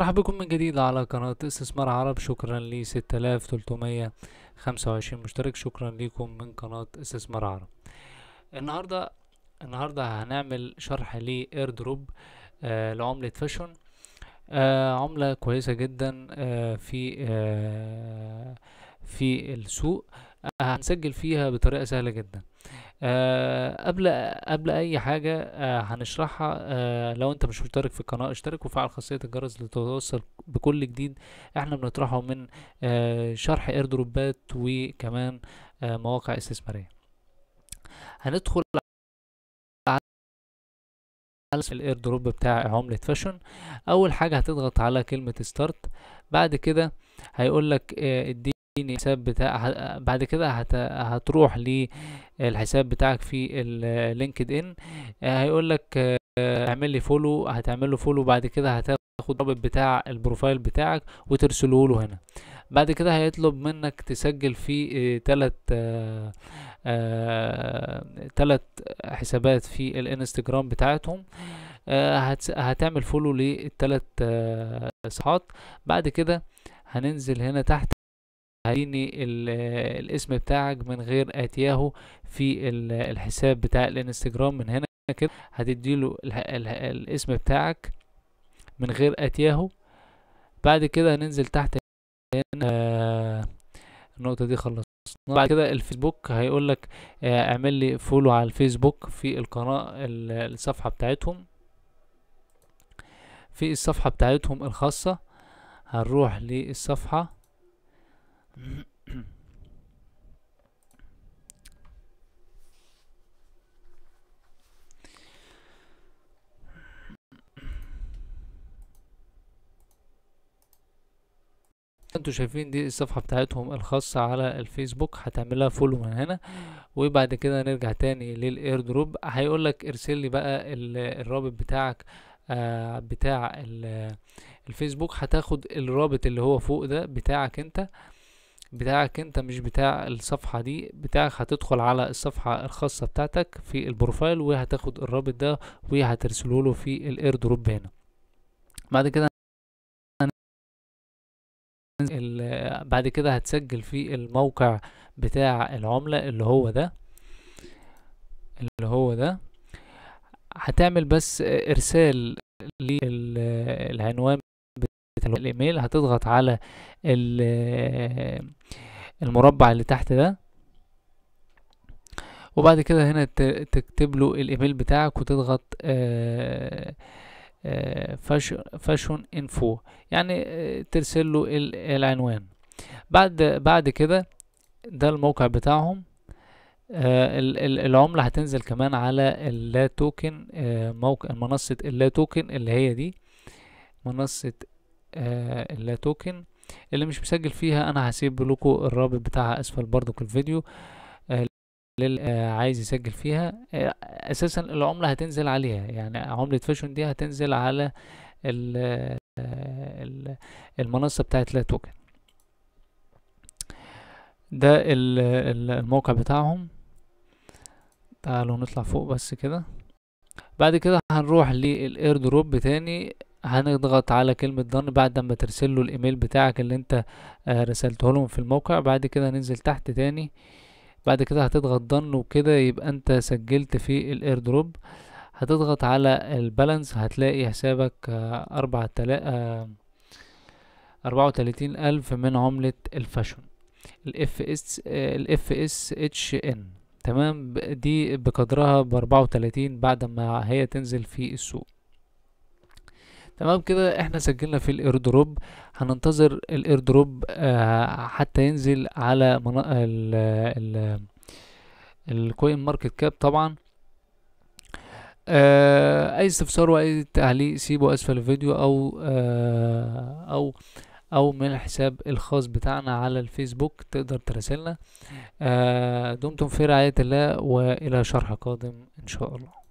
مرحبا بكم من جديد على قناة استثمار عرب شكرا ل 6325 مشترك شكرا لكم من قناة استثمار عرب النهاردة النهاردة هنعمل شرح اير دروب آه لعملة فاشون آه عملة كويسة جدا آه في آه في السوق آه، هنسجل فيها بطريقة سهلة جدا آه، قبل قبل اي حاجه آه، هنشرحها آه، لو انت مش مشترك في القناه اشترك وفعل خاصيه الجرس لتتوصل بكل جديد احنا بنطرحه من شرح ايردروبات وكمان مواقع استثماريه هندخل على الاير دروب بتاع عملة فاشن اول حاجة هتضغط على كلمة ستارت بعد كده هيقول لك ادي الحساب بتاع بعد كده هت... هتروح للحساب بتاعك في اللينكد ان هيقول لك اعمل لي فولو هتعمل له فولو بعد كده هتاخد الرابط بتاع البروفايل بتاعك وترسله له هنا بعد كده هيطلب منك تسجل في تلات آآ آه، تلت تلات حسابات في الانستجرام بتاعتهم آه، هتعمل فولو للتلات آه، صفحات بعد كده هننزل هنا تحت هديني الاسم بتاعك من غير اتياهو في الحساب بتاع الانستجرام من هنا كده هتديله الاسم بتاعك من غير اتياهو بعد كده هننزل تحت هنا آه، النقطه دي خلص بعد كده الفيسبوك هيقول لك آه، اعمل لي فولو على الفيسبوك في القناه الصفحه بتاعتهم في الصفحه بتاعتهم الخاصه هنروح للصفحه انتوا شايفين دي الصفحة بتاعتهم الخاصة على الفيسبوك هتعملها فولو من هنا وبعد كده نرجع تاني للاير دروب هيقولك ارسل لي بقى الرابط بتاعك آه، بتاع الفيسبوك هتاخد الرابط اللي هو فوق ده بتاعك انت بتاعك انت مش بتاع الصفحة دي بتاعك هتدخل على الصفحة الخاصة بتاعتك في البروفايل وهتاخد الرابط ده وهترسله له في الاير دروب هنا بعد كده بعد كده هتسجل في الموقع بتاع العملة اللي هو ده اللي هو ده هتعمل بس ارسال للعنوان حته الايميل هتضغط على المربع اللي تحت ده وبعد كده هنا تكتب له الايميل بتاعك وتضغط فاشون انفو يعني ترسل له العنوان بعد بعد كده ده الموقع بتاعهم العملة هتنزل كمان على اللا توكن موقع منصة اللا توكن اللي هي دي منصة آه، اللا توكن اللي مش مسجل فيها انا هسيب لكم الرابط بتاعها اسفل برضو في الفيديو آه، آه، عايز يسجل فيها اساسا العمله هتنزل عليها يعني عمله فاشون دي هتنزل على المنصه بتاعت لا توكن ده الموقع بتاعهم تعالوا نطلع فوق بس كده بعد كده هنروح للاير دروب تاني هنضغط على كلمة دن بعد ما ترسل له الايميل بتاعك اللي انت آه، رسلته لهم في الموقع بعد كده هننزل تحت تاني بعد كده هتضغط دن وكده يبقى انت سجلت في الايردروب هتضغط على البالانس هتلاقي حسابك آه، أربعة تلا... آه، أربعة وتلاتين ألف من عملة الفاشون الاف اس الاف اس اتش ان تمام دي بقدرها بأربعة وتلاتين بعد ما هي تنزل في السوق تمام كده احنا سجلنا في الايردروب هننتظر الايردروب دروب آه، حتى ينزل على منا... ال... ال... الكوين ماركت كاب طبعا آه، اي استفسار واي تعليق سيبه اسفل الفيديو او آه، او او من الحساب الخاص بتاعنا على الفيسبوك تقدر تراسلنا دمتم في رعاية الله والى شرح قادم ان شاء الله